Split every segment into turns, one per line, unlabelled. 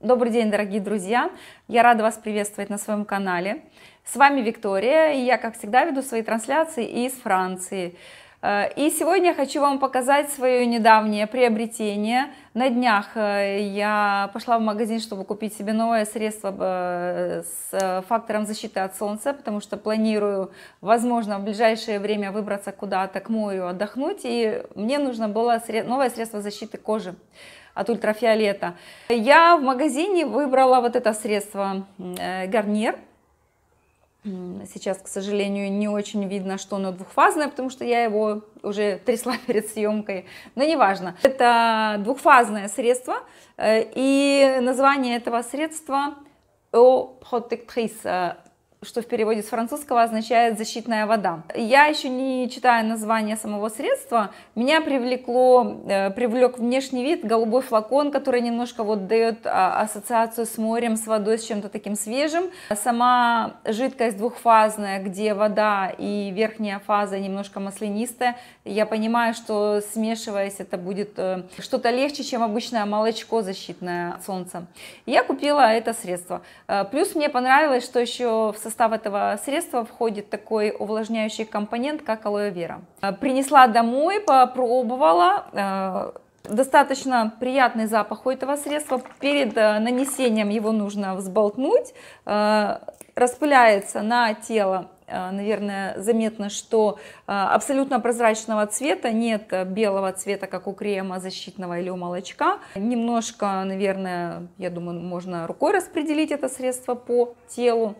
Добрый день, дорогие друзья! Я рада вас приветствовать на своем канале. С вами Виктория, и я, как всегда, веду свои трансляции из Франции. Э, и сегодня я хочу вам показать свое недавнее приобретение. На днях э, я пошла в магазин, чтобы купить себе новое средство э, с фактором защиты от солнца, потому что планирую, возможно, в ближайшее время выбраться куда-то к морю отдохнуть, и мне нужно было новое средство защиты кожи от ультрафиолета. Я в магазине выбрала вот это средство э, Гарнир. Сейчас, к сожалению, не очень видно, что оно двухфазное, потому что я его уже трясла перед съемкой, но неважно. Это двухфазное средство, э, и название этого средства «Eau Protectrice», э, что в переводе с французского означает «защитная вода». Я еще не читая название самого средства, меня привлекло, э, привлек внешний вид голубой флакон, который немножко вот дает а, ассоциацию с морем, с водой, с чем-то таким свежим. Сама жидкость двухфазная, где вода и верхняя фаза немножко маслянистая. Я понимаю, что смешиваясь это будет э, что-то легче, чем обычное молочко защитное от солнца. Я купила это средство. Э, плюс мне понравилось, что еще в состоянии состав этого средства входит такой увлажняющий компонент, как алоэ вера. Э, принесла домой, попробовала. Э, достаточно приятный запах у этого средства. Перед э, нанесением его нужно взболтнуть. Распыляется на тело наверное, заметно, что абсолютно прозрачного цвета, нет белого цвета, как у крема защитного или у молочка. Немножко, наверное, я думаю, можно рукой распределить это средство по телу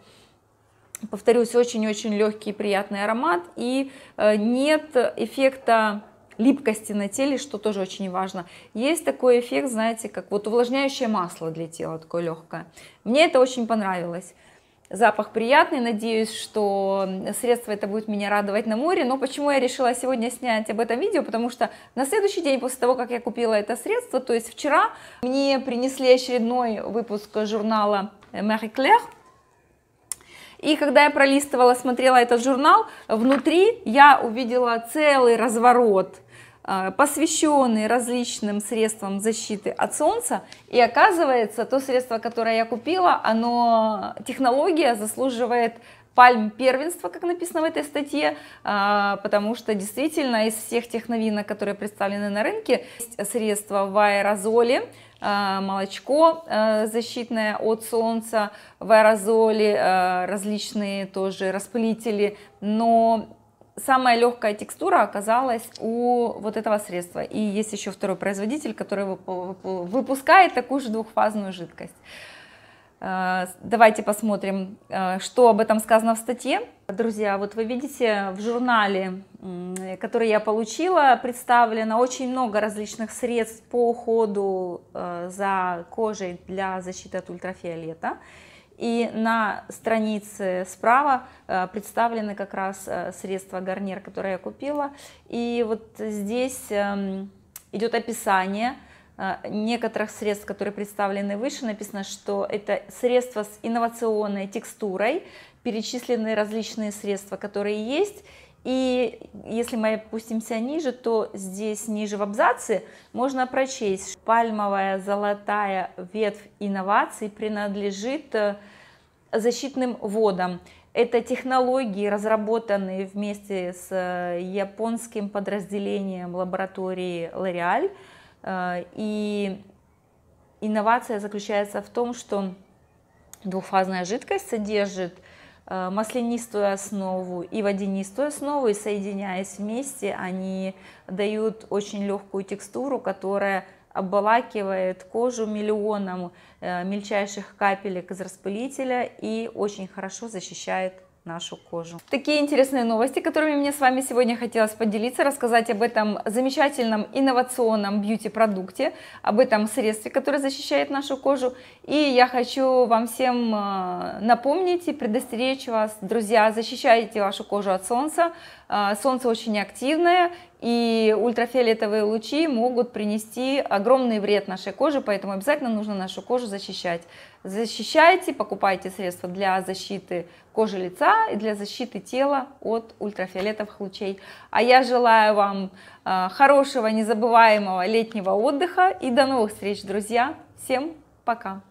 повторюсь, очень-очень легкий и приятный аромат, и э, нет эффекта липкости на теле, что тоже очень важно. Есть такой эффект, знаете, как вот увлажняющее масло для тела, такое легкое. Мне это очень понравилось. Запах приятный, надеюсь, что средство это будет меня радовать на море. Но почему я решила сегодня снять об этом видео? Потому что на следующий день после того, как я купила это средство, то есть вчера, мне принесли очередной выпуск журнала Marie Claire, и когда я пролистывала, смотрела этот журнал, внутри я увидела целый разворот, а, посвященный различным средствам защиты от солнца. И оказывается, то средство, которое я купила, оно, технология заслуживает пальм первенства, как написано в этой статье, а, потому что действительно из всех тех новинок, которые представлены на рынке, есть средства в аэрозоле, а, молочко а, защитное от солнца, в аэрозоле различные тоже распылители, но самая легкая текстура оказалась у вот этого средства. И есть еще второй производитель, который выпускает такую же двухфазную жидкость. Э, давайте посмотрим, э, что об этом сказано в статье. Друзья, вот вы видите, в журнале, который я получила, представлено очень много различных средств по уходу э, за кожей для защиты от ультрафиолета. И на странице справа представлены как раз средства Гарнир, которые я купила. И вот здесь эм, идет описание, а, некоторых средств, которые представлены выше, написано, что это средства с инновационной текстурой, перечислены различные средства, которые есть, и если мы опустимся ниже, то здесь ниже в абзаце можно прочесть, пальмовая золотая ветвь инноваций принадлежит э, защитным водам. Это технологии, разработанные вместе с э, японским подразделением лаборатории L'Oreal, Э, и инновация заключается в том, что двухфазная жидкость содержит э, маслянистую основу и водянистую основу, и соединяясь вместе, они дают очень легкую текстуру, которая обволакивает кожу миллионом э, мельчайших капелек из распылителя и очень хорошо защищает нашу кожу. Такие интересные новости, которыми мне с вами сегодня хотелось поделиться, рассказать об этом замечательном инновационном бьюти-продукте, об этом средстве, которое защищает нашу кожу. И я хочу вам всем э, напомнить и предостеречь вас, друзья, защищайте вашу кожу от солнца. Э, солнце очень активное, и ультрафиолетовые лучи могут принести огромный вред нашей коже, поэтому обязательно нужно нашу кожу защищать. Защищайте, покупайте средства для защиты кожи лица и для защиты тела от ультрафиолетовых лучей. А я желаю вам э, хорошего, незабываемого летнего отдыха и до новых встреч, друзья. Всем пока!